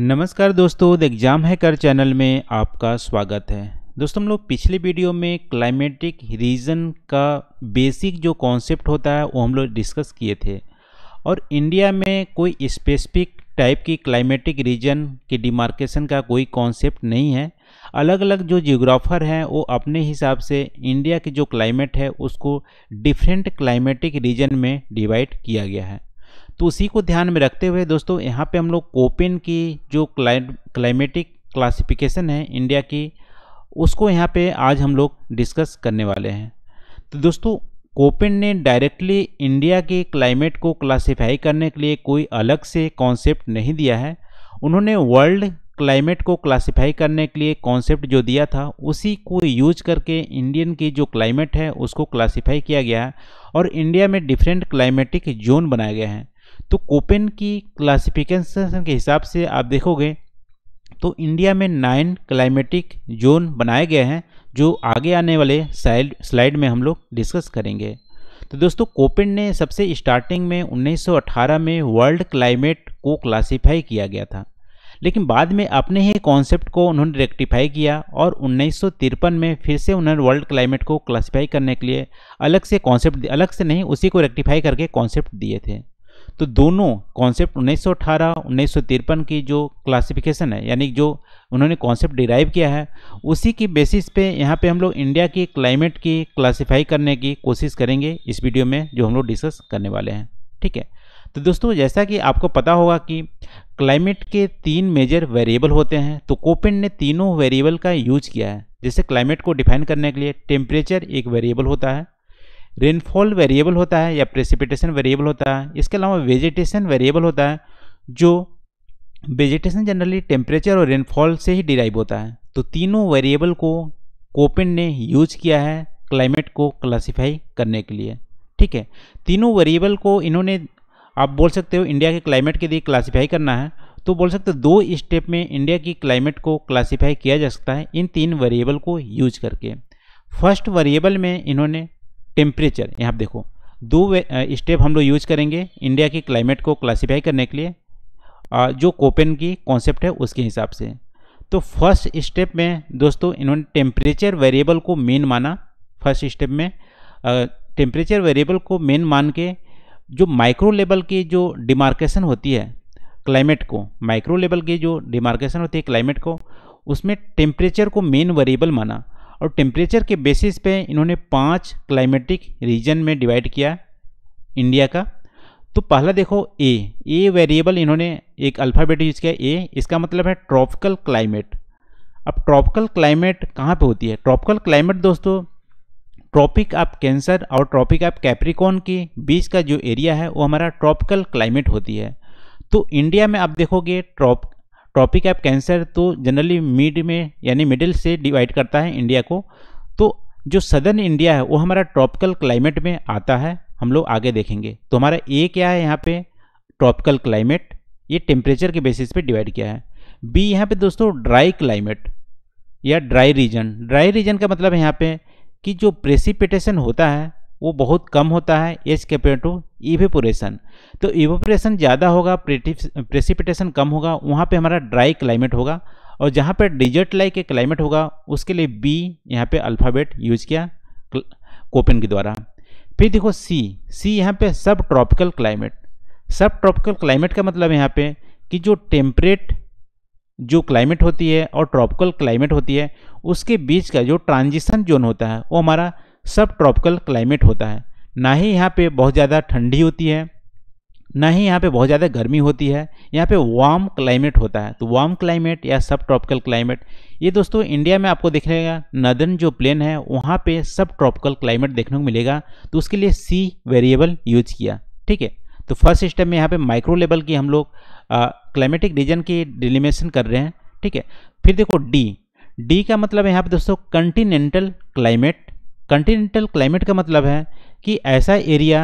नमस्कार दोस्तों the exam hacker channel में आपका स्वागत है दोस्तों हम लोग पिछले वीडियो में क्लाइमेटिक रीजन का बेसिक जो कॉन्सेप्ट होता है वो हम लोग डिस्कस किए थे और इंडिया में कोई स्पेसिफिक टाइप की क्लाइमेटिक रीजन की डिमार्केशन का कोई कॉन्सेप्ट नहीं है अलग अलग जो जियोग्राफर हैं वो अपने हिसाब से इंडिया की जो क्लाइमेट है उसको डिफरेंट क्लाइमेटिक रीजन में डिवाइड किया गया है तो उसी को ध्यान में रखते हुए दोस्तों यहाँ पे हम लोग कोपिन की जो क्लाइ क्लाइमेटिक क्लासिफिकेशन है इंडिया की उसको यहाँ पे आज हम लोग डिस्कस करने वाले हैं तो दोस्तों कोपिन ने डायरेक्टली इंडिया के क्लाइमेट को क्लासीफाई करने के लिए कोई अलग से कॉन्सेप्ट नहीं दिया है उन्होंने वर्ल्ड क्लाइमेट को क्लासीफाई करने के लिए कॉन्सेप्ट जो दिया था उसी को यूज करके इंडियन की जो क्लाइमेट है उसको क्लासीफाई किया गया है और इंडिया में डिफरेंट क्लाइमेटिक जोन बनाए गए हैं तो कोपेन की क्लासिफिकेशन के हिसाब से आप देखोगे तो इंडिया में नाइन क्लाइमेटिक जोन बनाए गए हैं जो आगे आने वाले साइड स्लाइड में हम लोग डिस्कस करेंगे तो दोस्तों कोपेन ने सबसे स्टार्टिंग में 1918 में वर्ल्ड क्लाइमेट को क्लासिफाई किया गया था लेकिन बाद में अपने ही कॉन्सेप्ट को उन्होंने रेक्टिफाई किया और उन्नीस में फिर से उन्होंने वर्ल्ड क्लाइमेट को क्लासिफाई करने के लिए अलग से कॉन्सेप्ट अलग से नहीं उसी को रेक्टिफाई करके कॉन्सेप्ट दिए थे तो दोनों कॉन्सेप्ट 1918 1953 की जो क्लासिफिकेशन है यानी जो उन्होंने कॉन्सेप्ट डिराइव किया है उसी की बेसिस पे यहाँ पे हम लोग इंडिया की क्लाइमेट की क्लासीफाई करने की कोशिश करेंगे इस वीडियो में जो हम लोग डिस्कस करने वाले हैं ठीक है तो दोस्तों जैसा कि आपको पता होगा कि क्लाइमेट के तीन मेजर वेरिएबल होते हैं तो कोपिन ने तीनों वेरिएबल का यूज किया है जैसे क्लाइमेट को डिफाइन करने के लिए टेम्परेचर एक वेरिएबल होता है रेनफॉल वेरिएबल होता है या प्रेसिपिटेशन वेरिएबल होता है इसके अलावा वेजिटेशन वेरिएबल होता है जो वेजिटेशन जनरली टेम्परेचर और रेनफॉल से ही डिराइव होता है तो तीनों वेरिएबल को कोपिन ने यूज किया है क्लाइमेट को क्लासीफाई करने के लिए ठीक है तीनों वेरिएबल को इन्होंने आप बोल सकते हो इंडिया के क्लाइमेट के लिए क्लासीफाई करना है तो बोल सकते हो दो स्टेप में इंडिया की क्लाइमेट को क्लासीफाई किया जा सकता है इन तीन वेरिएबल को यूज करके फर्स्ट वेरिएबल में इन्होंने टेम्परेचर यहाँ आप देखो दो स्टेप हम लोग यूज करेंगे इंडिया के क्लाइमेट को क्लासीफाई करने के लिए जो कोपेन की कॉन्सेप्ट है उसके हिसाब से तो फर्स्ट स्टेप में दोस्तों इन्होंने टेम्परेचर वेरिएबल को मेन माना फर्स्ट स्टेप में टेम्परेचर वेरिएबल को मेन मान के जो माइक्रो लेवल की जो डिमार्केशन होती है क्लाइमेट को माइक्रो लेवल की जो डिमार्केशन होती है क्लाइमेट को उसमें टेम्परेचर को मेन वेरिएबल माना और टेम्परेचर के बेसिस पे इन्होंने पांच क्लाइमेटिक रीजन में डिवाइड किया इंडिया का तो पहला देखो ए ए वेरिएबल इन्होंने एक अल्फ़ाबेट यूज़ किया ए इसका मतलब है ट्रॉपिकल क्लाइमेट अब ट्रॉपिकल क्लाइमेट कहाँ पे होती है ट्रॉपिकल क्लाइमेट दोस्तों ट्रॉपिक ऑफ कैंसर और ट्रॉपिक ऑफ कैप्रिकॉन के बीच का जो एरिया है वो हमारा ट्रॉपिकल क्लाइमेट होती है तो इंडिया में आप देखोगे ट्रॉप ट्रॉपिक ऐप कैंसर तो जनरली मिड में यानी मिडिल से डिवाइड करता है इंडिया को तो जो सदर्न इंडिया है वो हमारा ट्रॉपिकल क्लाइमेट में आता है हम लोग आगे देखेंगे तो हमारा ए क्या है यहाँ पे ट्रॉपिकल क्लाइमेट ये टेम्परेचर के बेसिस पे डिवाइड किया है बी यहाँ पे दोस्तों ड्राई क्लाइमेट या ड्राई रीजन ड्राई रीजन का मतलब है यहाँ पे कि जो प्रेसिपिटेशन होता है वो बहुत कम होता है एज कंपेयर टू इवेपोरेशन तो इवेपोरेशन ज़्यादा होगा प्रेसिपिटेशन कम होगा वहाँ पे हमारा ड्राई क्लाइमेट होगा और जहाँ पे डिजर्ट लाइक क्लाइमेट होगा उसके लिए बी यहाँ पे अल्फ़ाबेट यूज किया कोपन के द्वारा फिर देखो सी सी यहाँ पे sub tropical climate sub tropical climate का मतलब यहाँ पे कि जो टेम्परेट जो क्लाइमेट होती है और ट्रॉपिकल क्लाइमेट होती है उसके बीच का जो ट्रांजिशन जोन होता है वो हमारा सब ट्रॉपिकल क्लाइमेट होता है ना ही यहाँ पे बहुत ज़्यादा ठंडी होती है ना ही यहाँ पे बहुत ज़्यादा गर्मी होती है यहाँ पे वार्म क्लाइमेट होता है तो वार्म क्लाइमेट या सब ट्रॉपिकल क्लाइमेट ये दोस्तों इंडिया में आपको दिखेगा नदन जो प्लेन है वहाँ पे सब ट्रॉपिकल क्लाइमेट देखने को मिलेगा तो उसके लिए सी वेरिएबल यूज किया ठीक है तो फर्स्ट स्टेप में यहाँ पे माइक्रो लेवल की हम लोग क्लाइमेटिक रीजन की डिलिमेशन कर रहे हैं ठीक है फिर देखो डी डी का मतलब यहाँ पे दोस्तों कंटिनेंटल क्लाइमेट कंटिनेंटल क्लाइमेट का मतलब है कि ऐसा एरिया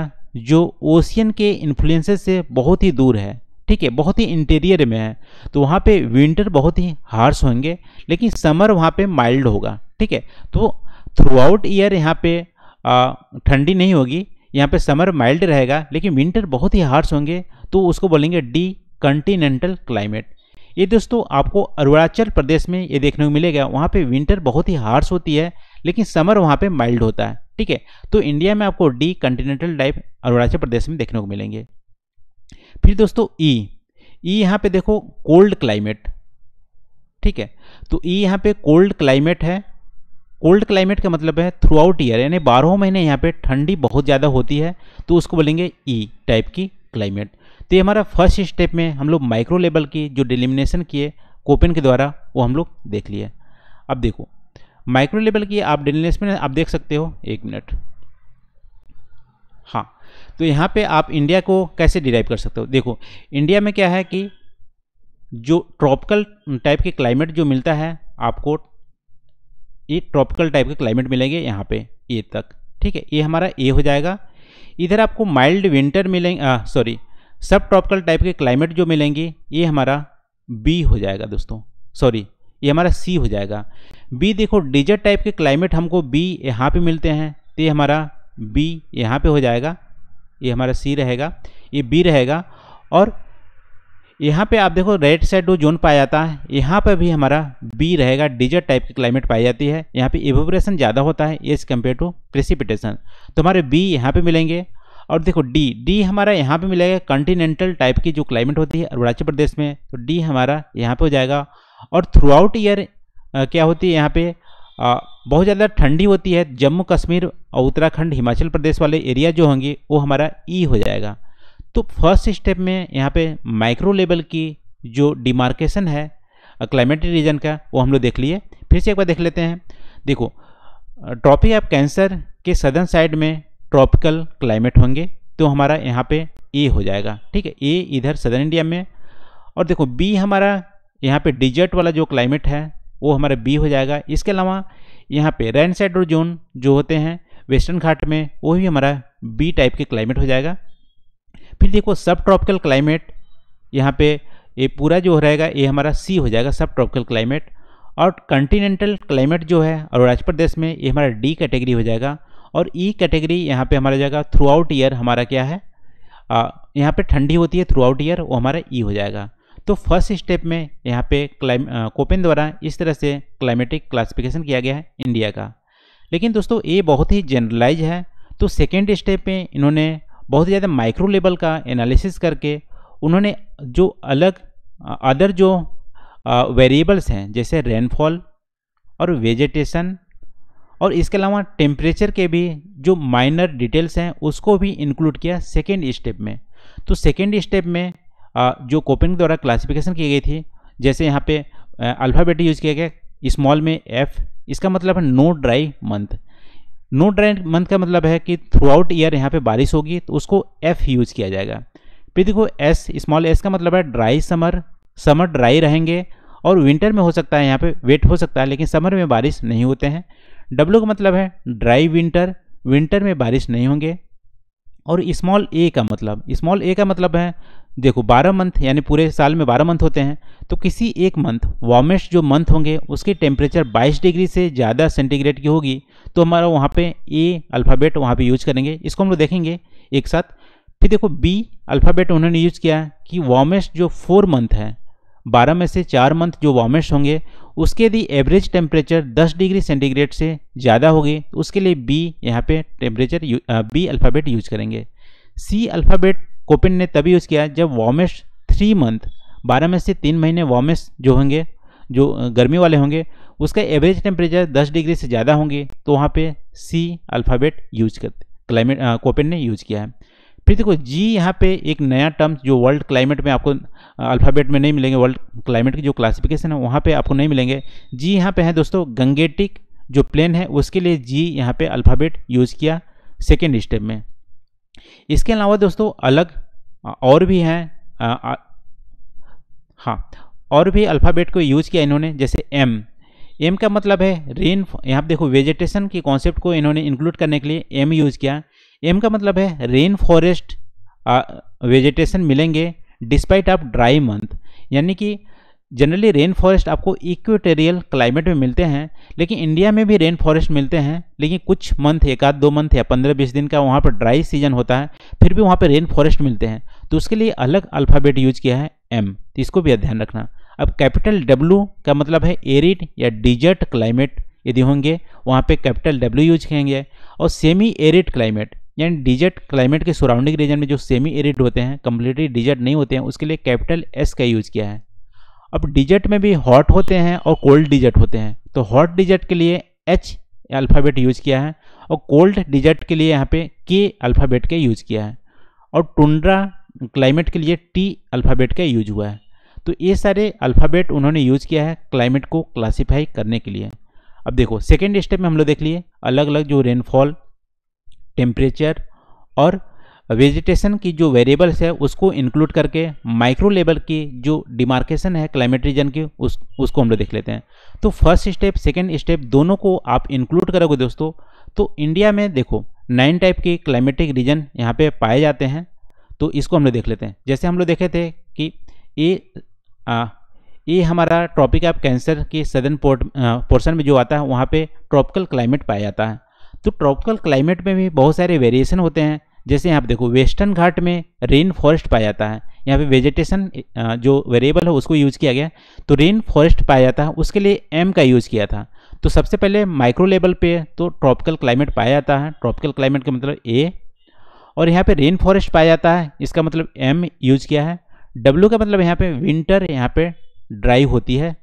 जो ओशियन के इन्फ्लुएंसेस से बहुत ही दूर है ठीक है बहुत ही इंटीरियर में है तो वहाँ पे विंटर बहुत ही हार्श होंगे लेकिन समर वहाँ पे माइल्ड होगा ठीक है तो थ्रू आउट ईयर यहाँ पे ठंडी नहीं होगी यहाँ पे समर माइल्ड रहेगा लेकिन विंटर बहुत ही हार्श होंगे तो उसको बोलेंगे डी कंटिनेंटल क्लाइमेट ये दोस्तों आपको अरुणाचल प्रदेश में ये देखने को मिलेगा वहाँ पर विंटर बहुत ही हार्श होती है लेकिन समर वहाँ पे माइल्ड होता है ठीक है तो इंडिया में आपको D continental type Arunachal Pradesh में देखने को मिलेंगे फिर दोस्तों ई ई यहाँ पे देखो कोल्ड क्लाइमेट ठीक है तो ई यहाँ पे कोल्ड क्लाइमेट है कोल्ड क्लाइमेट का मतलब है थ्रू आउट ईयर यानी बारहों महीने यहाँ पे ठंडी बहुत ज़्यादा होती है तो उसको बोलेंगे ई टाइप की क्लाइमेट तो ये हमारा फर्स्ट स्टेप में हम लोग माइक्रो लेवल की जो डिलिमिनेशन किए कोपेन के द्वारा वो हम लोग देख लिए अब देखो माइक्रो लेवल की आप डेलीनेस में आप देख सकते हो एक मिनट हाँ तो यहाँ पे आप इंडिया को कैसे डिराइव कर सकते हो देखो इंडिया में क्या है कि जो ट्रॉपिकल टाइप के क्लाइमेट जो मिलता है आपको ये ट्रॉपिकल टाइप के क्लाइमेट मिलेंगे यहाँ पे ए तक ठीक है ये हमारा ए हो जाएगा इधर आपको माइल्ड विंटर मिलेंगे सॉरी सब ट्रॉपिकल टाइप के क्लाइमेट जो मिलेंगे ये हमारा बी हो जाएगा दोस्तों सॉरी ये हमारा सी हो जाएगा बी देखो डिजर्ट टाइप के क्लाइमेट हमको बी यहाँ पे मिलते हैं तो ये हमारा बी यहाँ पे हो जाएगा ये हमारा सी रहेगा ये बी रहेगा और यहाँ पे आप देखो रेड सेडो जोन पाया जाता है यहाँ पे भी हमारा बी रहेगा डिजर्ट टाइप की क्लाइमेट पाई जाती है यहाँ पे इवोब्रेशन ज़्यादा होता है एज कम्पेयर टू प्रेसिपिटेशन तो हमारे बी यहाँ पे मिलेंगे और देखो डी डी हमारा यहाँ पे मिलेगा कंटिनेंटल टाइप की जो क्लाइमेट होती है अरुणाचल प्रदेश में तो डी हमारा यहाँ पे हो जाएगा और थ्रू आउट ईयर क्या होती है यहाँ पे आ, बहुत ज़्यादा ठंडी होती है जम्मू कश्मीर और उत्तराखंड हिमाचल प्रदेश वाले एरिया जो होंगे वो हमारा ई हो जाएगा तो फर्स्ट स्टेप में यहाँ पे माइक्रो लेवल की जो डिमार्केशन है क्लाइमेटिक रीजन का वो हम लोग देख लिए फिर से एक बार देख लेते हैं देखो ट्रॉपिक ऑफ कैंसर के सदर्न साइड में ट्रॉपिकल क्लाइमेट होंगे तो हमारा यहाँ पे ए हो जाएगा ठीक है ए इधर सदर्न इंडिया में और देखो बी हमारा यहाँ पे डिजर्ट वाला जो क्लाइमेट है वो हमारा बी हो जाएगा इसके अलावा यहाँ पे रैन साइड और जोन जो होते हैं वेस्टर्न घाट में वो भी हमारा बी टाइप के क्लाइमेट हो जाएगा फिर देखो सब ट्रॉपिकल क्लाइमेट यहाँ पे ये पूरा जो रहेगा ये हमारा सी हो जाएगा सब ट्रॉपिकल क्लाइमेट और कंटिनेंटल क्लाइमेट जो है अरुणाचल प्रदेश में ये हमारा डी कैटेगरी हो जाएगा और ई e कैटेगरी यहाँ पे हमारा जाएगा थ्रू आउट ईयर हमारा क्या है आ, यहाँ पे ठंडी होती है थ्रू आउट ईयर वो हमारा ई e हो जाएगा तो फर्स्ट स्टेप में यहाँ पे कोपेन द्वारा इस तरह से क्लाइमेटिक क्लासिफिकेशन किया गया है इंडिया का लेकिन दोस्तों ये बहुत ही जनरलाइज है तो सेकेंड स्टेप में इन्होंने बहुत ही ज़्यादा माइक्रो लेवल का एनालिसिस करके उन्होंने जो अलग अदर जो वेरिएबल्स हैं जैसे रेनफॉल और वेजिटेशन और इसके अलावा टेम्परेचर के भी जो माइनर डिटेल्स हैं उसको भी इंक्लूड किया सेकेंड स्टेप में तो सेकेंड स्टेप में जो के द्वारा क्लासिफिकेशन की गई थी जैसे यहाँ पे अल्फ़ाबेट यूज़ किया गया स्मॉल में एफ़ इसका मतलब है no dry month no dry month का मतलब है कि थ्रू आउट ईयर यहाँ पे बारिश होगी तो उसको एफ़ यूज़ किया जाएगा फिर देखो एस स्मॉल एस का मतलब है ड्राई समर समर ड्राई रहेंगे और विंटर में हो सकता है यहाँ पे वेट हो सकता है लेकिन समर में बारिश नहीं होते हैं डब्ल्यू का मतलब है ड्राई विंटर विंटर में बारिश नहीं होंगे और स्मॉल ए का मतलब स्मॉल ए का मतलब है देखो 12 मंथ यानी पूरे साल में 12 मंथ होते हैं तो किसी एक मंथ वार्मेस्ट जो मंथ होंगे उसके टेम्परेचर 22 डिग्री से ज़्यादा सेंटीग्रेड की होगी तो हमारा वहाँ पे ए अल्फ़ाबेट वहाँ पे यूज करेंगे इसको हम लोग देखेंगे एक साथ फिर देखो बी अल्फ़ाबेट उन्होंने यूज किया है कि वार्मेस्ट जो फोर मंथ है बारह में से चार मंथ जो वार्मेस्ट होंगे उसके यदि एवरेज टेम्परेचर दस डिग्री सेंटीग्रेड से ज़्यादा होगी तो उसके लिए बी यहाँ पर टेम्परेचर बी अल्फ़ाबेट यूज करेंगे सी अल्फ़ाबेट कोपिन ने तभी यूज़ किया जब वॉमिश थ्री मंथ बारह में से तीन महीने वॉमिश जो होंगे जो गर्मी वाले होंगे उसका एवरेज टेम्परेचर दस डिग्री से ज़्यादा होंगे तो वहाँ पे सी अल्फ़ाबेट यूज करते क्लाइमेट कोपिन ने यूज किया है फिर देखो जी यहाँ पे एक नया टर्म जो वर्ल्ड क्लाइमेट में आपको अल्फ़ाबेट में नहीं मिलेंगे वर्ल्ड क्लाइमेट की जो क्लासिफिकेशन है वहाँ पे आपको नहीं मिलेंगे जी यहाँ पे है दोस्तों गंगेटिक जो प्लेन है उसके लिए जी यहाँ पे अल्फ़ाबेट यूज़ किया सेकेंड स्टेप में इसके अलावा दोस्तों अलग और भी हैं हाँ और भी अल्फ़ाबेट को यूज किया इन्होंने जैसे एम एम का मतलब है रेन यहाँ देखो वेजिटेशन के कॉन्सेप्ट को इन्होंने इंक्लूड करने के लिए एम यूज़ किया एम का मतलब है रेन फॉरेस्ट वेजिटेशन मिलेंगे डिस्पाइट ऑफ ड्राई मंथ यानी कि जनरली रेन फॉरेस्ट आपको इक्वेटेरियल क्लाइमेट में मिलते हैं लेकिन इंडिया में भी रेन फॉरेस्ट मिलते हैं लेकिन कुछ मंथ एक आध दो मंथ या पंद्रह बीस दिन का वहाँ पर ड्राई सीजन होता है फिर भी वहाँ पर रेन फॉरेस्ट मिलते हैं तो उसके लिए अलग अल्फ़ाबेट यूज किया है एम तो इसको भी ध्यान रखना अब कैपिटल डब्ल्यू का मतलब है एरिड या डिजर्ट क्लाइमेट यदि होंगे वहाँ पर कैपिटल डब्ल्यू यूज कहेंगे और सेमी एरिड क्लाइमेट यानी डिजर्ट क्लाइमेट के सराउंडिंग रीजन में जो सेमी एरिड होते हैं कम्प्लीटली डिजर्ट नहीं होते हैं उसके लिए कैपिटल एस का यूज किया है अब डिजिट में भी हॉट होते हैं और कोल्ड डिजिट होते हैं तो हॉट डिजिट के लिए एच अल्फ़ाबेट यूज किया है और कोल्ड डिजिट के लिए यहाँ पे के अल्फ़ाबेट का यूज किया है और टुंड्रा क्लाइमेट के लिए टी अल्फ़ाबेट का यूज हुआ है तो ये सारे अल्फ़ाबेट उन्होंने यूज किया है क्लाइमेट को क्लासीफाई करने के लिए अब देखो सेकेंड स्टेप में हम लोग देख लिए अलग अलग जो रेनफॉल टेम्परेचर और वेजिटेशन की जो वेरिएबल्स है उसको इंक्लूड करके माइक्रो लेवल की जो डिमार्केशन है क्लाइमेट रीजन की उस उसको हम लोग देख लेते हैं तो फर्स्ट स्टेप सेकेंड स्टेप दोनों को आप इंक्लूड करोगे दोस्तों तो इंडिया में देखो नाइन टाइप के क्लाइमेटिक रीजन यहाँ पे पाए जाते हैं तो इसको हम लोग देख लेते हैं जैसे हम लोग देखे थे कि ये ये हमारा ट्रॉपिक ऑफ कैंसर के सदर्न पोर्ट पोर्सन में जो आता है वहाँ पे ट्रॉपिकल क्लाइमेट पाया जाता है तो ट्रॉपिकल क्लाइमेट में भी बहुत सारे वेरिएशन होते हैं जैसे यहाँ देखो वेस्टर्न घाट में रेन फॉरेस्ट पाया जाता है यहाँ पे वेजिटेशन जो वेरिएबल है उसको यूज़ किया गया तो रेन फॉरेस्ट पाया जाता है उसके लिए एम का यूज़ किया था तो सबसे पहले माइक्रो लेवल पे तो ट्रॉपिकल क्लाइमेट पाया जाता है ट्रॉपिकल क्लाइमेट का मतलब ए और यहाँ पे रेन फॉरेस्ट पाया जाता है इसका मतलब एम यूज किया है डब्ल्यू का मतलब यहाँ पे विंटर यहाँ पे ड्राई होती है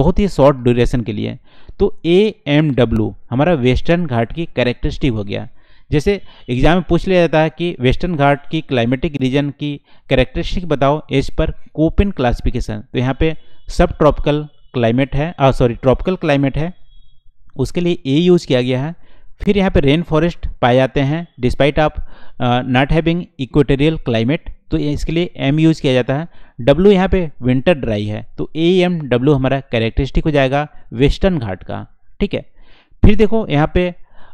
बहुत ही शॉर्ट ड्यूरेशन के लिए तो ए एम डब्ल्यू हमारा वेस्टर्न घाट की कैरेक्टरिस्टिक हो गया जैसे एग्जाम में पूछ लिया जाता है कि वेस्टर्न घाट की क्लाइमेटिक रीजन की कैरेक्टरिस्टिक बताओ एज पर कोपिन क्लासिफिकेशन तो यहाँ पे सब ट्रॉपिकल क्लाइमेट है सॉरी ट्रॉपिकल क्लाइमेट है उसके लिए ए यूज़ किया गया है फिर यहाँ पे रेन फॉरेस्ट पाए जाते हैं despite of not having equatorial climate तो इसके लिए एम यूज़ किया जाता है डब्ल्यू यहाँ पे विंटर ड्राई है तो ए एम डब्ल्यू हमारा कैरेक्टरिस्टिक हो जाएगा वेस्टर्न घाट का ठीक है फिर देखो यहाँ पे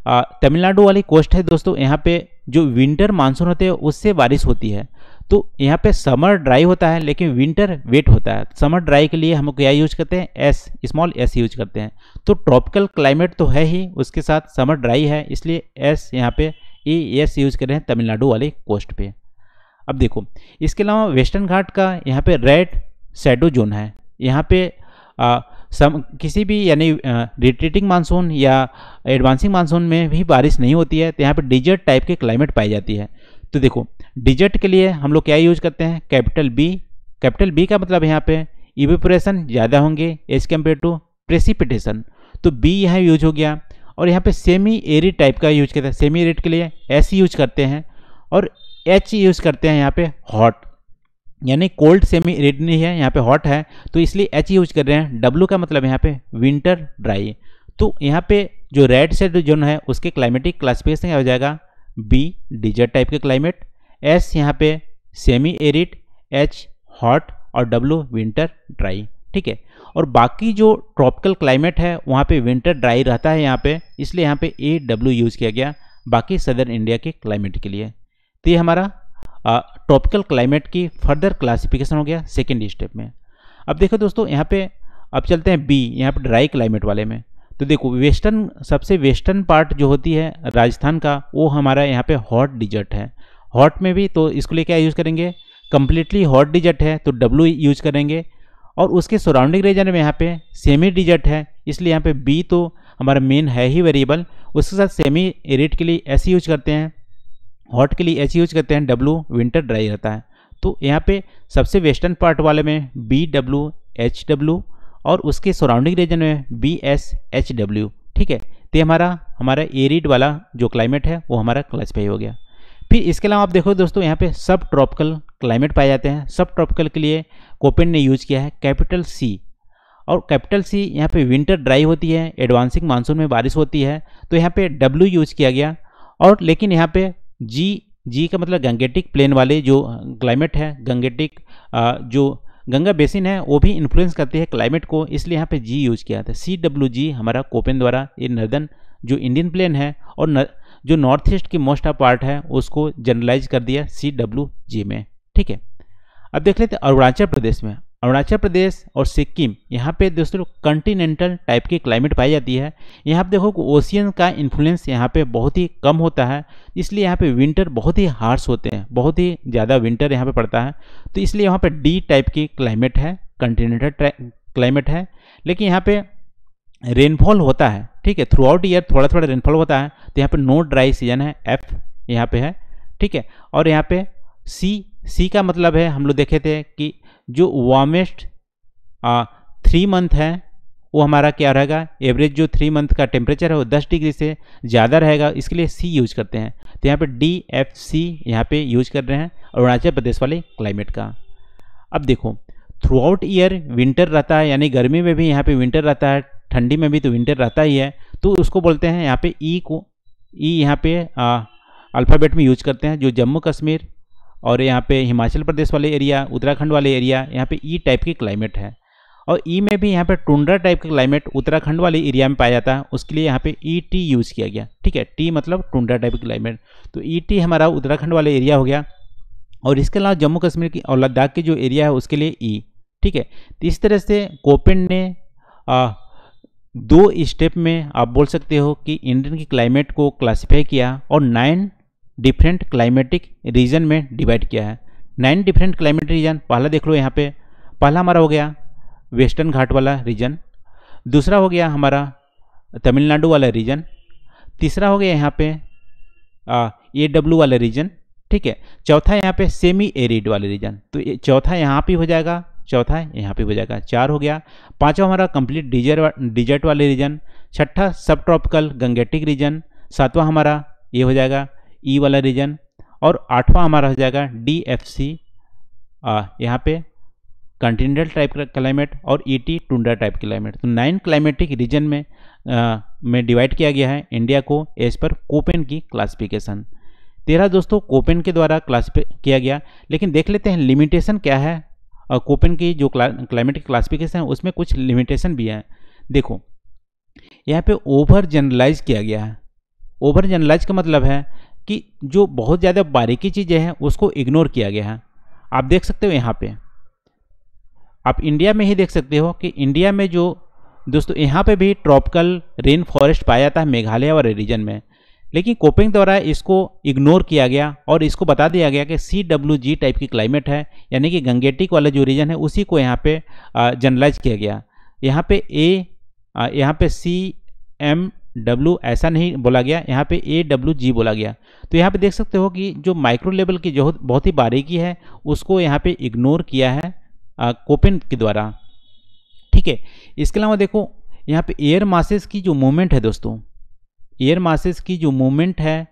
तमिलनाडु वाली कोस्ट है दोस्तों यहाँ पे जो विंटर मानसून होते हैं उससे बारिश होती है तो यहाँ पे समर ड्राई होता है लेकिन विंटर वेट होता है समर ड्राई के लिए हम क्या यूज करते हैं एस स्मॉल एस यूज करते हैं तो ट्रॉपिकल क्लाइमेट तो है ही उसके साथ समर ड्राई है इसलिए एस यहाँ पे ए एस यूज कर रहे हैं तमिलनाडु वाले कोस्ट पे अब देखो इसके अलावा वेस्टर्न घाट का यहाँ पे रेड शेडो जोन है यहाँ पे आ, सम किसी भी यानी रिट्रीटिंग मानसून या एडवांसिंग मानसून में भी बारिश नहीं होती है तो यहाँ पर डिजर्ट टाइप के क्लाइमेट पाई जाती है तो देखो डिजर्ट के लिए हम लोग क्या यूज करते हैं कैपिटल बी कैपिटल बी का मतलब यहाँ पे इवेपोरेशन ज़्यादा होंगे एज कम्पेयर टू प्रेसिपिटेशन तो बी यहाँ यूज हो गया और यहाँ पे सेमी एरिड टाइप का यूज करते हैं सेमी एरिड के लिए एस यूज करते हैं और एच यूज करते हैं यहाँ पे हॉट यानी कोल्ड सेमी रेड नहीं है यहाँ पे हॉट है तो इसलिए एच यूज कर रहे हैं डब्ल्यू का मतलब यहाँ पे विंटर ड्राई तो यहाँ पे जो रेड सेड जोन है उसके क्लाइमेटिक क्लासिफिकेशन क्या हो जाएगा बी डिजर्ट टाइप के क्लाइमेट एस यहाँ पे सेमी एरिड एच हॉट और डब्ल्यू विंटर ड्राई ठीक है और बाकी जो ट्रॉपिकल क्लाइमेट है वहाँ पे विंटर ड्राई रहता है यहाँ पे इसलिए यहाँ पे ए डब्ल्यू यूज़ किया गया बाकी सदर इंडिया के क्लाइमेट के लिए तो ये हमारा ट्रॉपिकल क्लाइमेट की फर्दर क्लासिफिकेशन हो गया सेकेंड स्टेप में अब देखो दोस्तों यहाँ पे अब चलते हैं बी यहाँ पे ड्राई क्लाइमेट वाले में तो देखो वेस्टर्न सबसे वेस्टर्न पार्ट जो होती है राजस्थान का वो हमारा यहाँ पे हॉट डिजर्ट है हॉट में भी तो इसके लिए क्या यूज़ करेंगे कम्प्लीटली हॉट डिजर्ट है तो डब्लू यूज करेंगे और उसके सराउंडिंग रीजन में यहाँ पे सेमी डिजर्ट है इसलिए यहाँ पे बी तो हमारा मेन है ही वेरिएबल उसके साथ सेमी एरिट के लिए ऐसे यूज करते हैं हॉट के लिए एच यूज करते हैं डब्लू विंटर ड्राई रहता है तो यहाँ पे सबसे वेस्टर्न पार्ट वाले में बी डब्लू एच डब्लू और उसके सराउंडिंग रीजन में बी एस एच डब्ल्यू ठीक है तो हमारा हमारा एरिड वाला जो क्लाइमेट है वो हमारा क्लासीफाई हो गया फिर इसके अलावा आप देखो दोस्तों यहाँ पे सब ट्रॉपिकल क्लाइमेट पाए जाते हैं सब ट्रॉपिकल के लिए कोपेन ने यूज़ किया है कैपिटल सी और कैपिटल सी यहाँ पे विंटर ड्राई होती है एडवांसिंग मानसून में बारिश होती है तो यहाँ पे डब्ल्यू यूज़ किया गया और लेकिन यहाँ पे जी जी का मतलब गंगेटिक प्लेन वाले जो क्लाइमेट है गंगेटिक जो गंगा बेसिन है वो भी इन्फ्लुएंस करती है क्लाइमेट को इसलिए यहाँ पे जी यूज किया था सी डब्ल्यू जी हमारा कोपेन द्वारा ये नर्दन जो इंडियन प्लेन है और न, जो नॉर्थ ईस्ट की मोस्ट ऑफ पार्ट है उसको जनरलाइज कर दिया सी डब्ल्यू जी में ठीक है अब देख लेते हैं अरुणाचल प्रदेश में अरुणाचल प्रदेश और सिक्किम यहाँ पे दोस्तों कंटिनेंटल टाइप की क्लाइमेट पाई जाती है यहाँ पर देखो ओशियन का इन्फ्लुएंस यहाँ पे बहुत ही कम होता है इसलिए यहाँ पे विंटर बहुत ही हार्श होते हैं बहुत ही ज़्यादा विंटर यहाँ पे पड़ता है तो इसलिए यहाँ पे डी टाइप की क्लाइमेट है कंटिनेंटल क्लाइमेट है लेकिन यहाँ पर रेनफॉल होता है ठीक है थ्रू आउट ईयर थोड़ा थोड़ा रेनफॉल होता है तो यहाँ पर नो ड्राई सीजन है एफ यहाँ पे है ठीक है और यहाँ पर सी सी का मतलब है हम लोग देखे थे कि जो वार्मेस्ट थ्री मंथ है वो हमारा क्या रहेगा एवरेज जो थ्री मंथ का टेम्परेचर है वो दस डिग्री से ज़्यादा रहेगा इसके लिए सी यूज करते हैं तो यहाँ पे डी एफ सी यहाँ पे यूज कर रहे हैं अरुणाचल प्रदेश वाले क्लाइमेट का अब देखो थ्रू आउट ईयर विंटर रहता है यानी गर्मी में भी यहाँ पे विंटर रहता है ठंडी में भी तो विंटर रहता ही है तो उसको बोलते हैं यहाँ पे ई e को ई e यहाँ पे अल्फ़ाबेट में यूज करते हैं जो जम्मू कश्मीर और यहाँ पे हिमाचल प्रदेश वाले एरिया उत्तराखंड वाले एरिया यहाँ पे ई e टाइप की क्लाइमेट है और ई e में भी यहाँ पे टुंड्रा टाइप का क्लाइमेट उत्तराखंड वाले एरिया में पाया जाता है उसके लिए यहाँ पे ई टी यूज़ किया गया ठीक है टी मतलब टुंड्रा टाइप की क्लाइमेट तो ई e टी हमारा उत्तराखंड वाले एरिया हो गया और इसके अलावा जम्मू कश्मीर की और लद्दाख की जो एरिया है उसके लिए ई ठीक है तो इस तरह से कोपिन ने आ, दो स्टेप में आप बोल सकते हो कि इंडियन की क्लाइमेट को क्लासीफाई किया और नाइन डिफरेंट क्लाइमेटिक रीजन में डिवाइड किया है नाइन डिफरेंट क्लाइमेटिक रीजन पहला देख लो यहाँ पे पहला हमारा हो गया वेस्टर्न घाट वाला रीजन दूसरा हो गया हमारा तमिलनाडु वाला रीजन तीसरा हो गया यहाँ पे ए डब्ल्यू वाला रीजन ठीक है चौथा यहाँ पे सेमी एरिड वाले रीजन तो चौथा यहाँ पे हो जाएगा चौथा यहाँ पे हो जाएगा चार हो गया पांचवा हमारा कंप्लीट डिजर डिजर्ट वाले रीजन छठा सब ट्रॉपिकल गंगेटिक रीजन सातवां हमारा ये हो जाएगा ई e वाला रीजन और आठवां हमारा हो जाएगा डी एफ सी यहाँ पे कंटिनेंटल टाइप का क्लाइमेट और E T tundra type climate तो नाइन क्लाइमेटिक रीजन में आ, में डिवाइड किया गया है इंडिया को एज पर कोपेन की क्लासिफिकेशन तेरह दोस्तों कोपेन के द्वारा क्लासिफिक किया गया लेकिन देख लेते हैं लिमिटेशन क्या है और कोपेन की जो क्लाइमेट की क्लासिफिकेशन है उसमें कुछ लिमिटेशन भी हैं देखो यहाँ पे ओवर जनरलाइज किया गया है ओवर जनरलाइज का मतलब है कि जो बहुत ज़्यादा बारीकी चीज़ें हैं उसको इग्नोर किया गया है आप देख सकते हो यहाँ पे आप इंडिया में ही देख सकते हो कि इंडिया में जो दोस्तों यहाँ पे भी ट्रॉपिकल रेन फॉरेस्ट पाया जाता है मेघालय और रीजन में लेकिन कोपिंग द्वारा इसको इग्नोर किया गया और इसको बता दिया गया कि सी डब्ल्यू जी टाइप की क्लाइमेट है यानी कि गंगेटिक वाला जो रीजन है उसी को यहाँ पे जनरलाइज किया गया यहाँ पे ए यहाँ पे सी एम डब्ल्यू ऐसा नहीं बोला गया यहाँ पे ए डब्ल्यू जी बोला गया तो यहाँ पे देख सकते हो कि जो माइक्रो लेवल की जो बहुत ही बारीकी है उसको यहाँ पे इग्नोर किया है कोपेन के द्वारा ठीक है इसके अलावा देखो यहाँ पे एयर मासेस की जो मूवमेंट है दोस्तों एयर मासेस की जो मूवमेंट है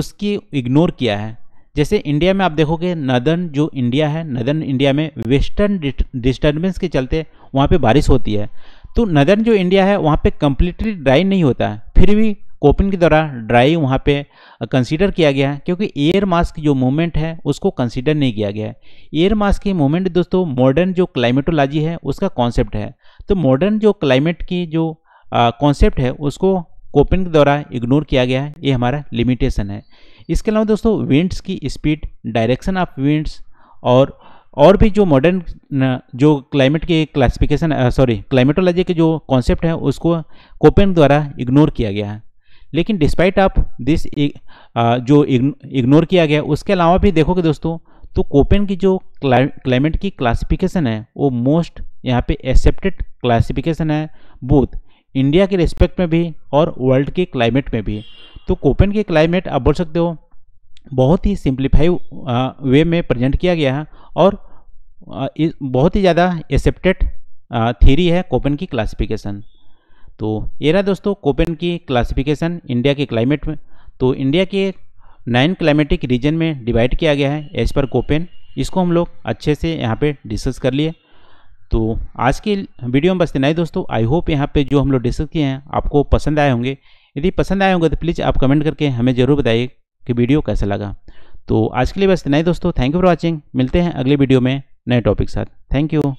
उसकी इग्नोर किया है जैसे इंडिया में आप देखोगे नदर्न जो इंडिया है नदर्न इंडिया में वेस्टर्न डिस्टर्बेंस के चलते वहाँ पे बारिश होती है तो नदर्न जो इंडिया है वहाँ पे कम्प्लीटली ड्राई नहीं होता है फिर भी कोपिन के द्वारा ड्राई वहाँ पे कंसीडर किया गया है क्योंकि एयर मास की जो मूवमेंट है उसको कंसीडर नहीं किया गया है एयर मास की मूवमेंट दोस्तों मॉडर्न जो क्लाइमेटोलॉजी है उसका कॉन्सेप्ट है तो मॉडर्न जो क्लाइमेट की जो कॉन्सेप्ट है उसको कोपिन के द्वारा इग्नोर किया गया है ये हमारा लिमिटेशन है इसके अलावा दोस्तों विंड्स की स्पीड डायरेक्शन ऑफ विंड्स और और भी जो मॉडर्न जो क्लाइमेट के क्लासिफिकेशन सॉरी क्लाइमेटोलॉजी के जो कॉन्सेप्ट है उसको कोपेन द्वारा इग्नोर किया गया है लेकिन डिस्पाइट ऑफ दिस जो इग्नोर किया गया उसके अलावा भी देखोगे दोस्तों तो कोपेन की जो क्लाइमेट की क्लासिफिकेशन है वो मोस्ट यहाँ पे एक्सेप्टेड क्लासिफिकेशन है बोथ इंडिया के रिस्पेक्ट में भी और वर्ल्ड के क्लाइमेट में भी तो कोपेन के क्लाइमेट आप बोल सकते हो बहुत ही सिंप्लीफाई वे में प्रेजेंट किया गया है और बहुत ही ज़्यादा एक्सेप्टेड थीरी है कोपन की क्लासिफिकेशन तो ये रहा दोस्तों कोपन की क्लासिफिकेशन इंडिया के क्लाइमेट में तो इंडिया के नाइन क्लाइमेटिक रीजन में डिवाइड किया गया है एज पर कोपेन इसको हम लोग अच्छे से यहाँ पे डिस्कस कर लिए तो आज की वीडियो में बस इतना ही दोस्तों आई होप यहाँ पे जो हम लोग डिस्कस किए हैं आपको पसंद आए होंगे यदि पसंद आए होंगे तो प्लीज़ आप कमेंट करके हमें ज़रूर बताइए कि वीडियो कैसा लगा तो आज के लिए बस इतना ही दोस्तों थैंक यू फॉर वॉचिंग मिलते हैं अगले वीडियो में नए टॉपिक साथ थैंक यू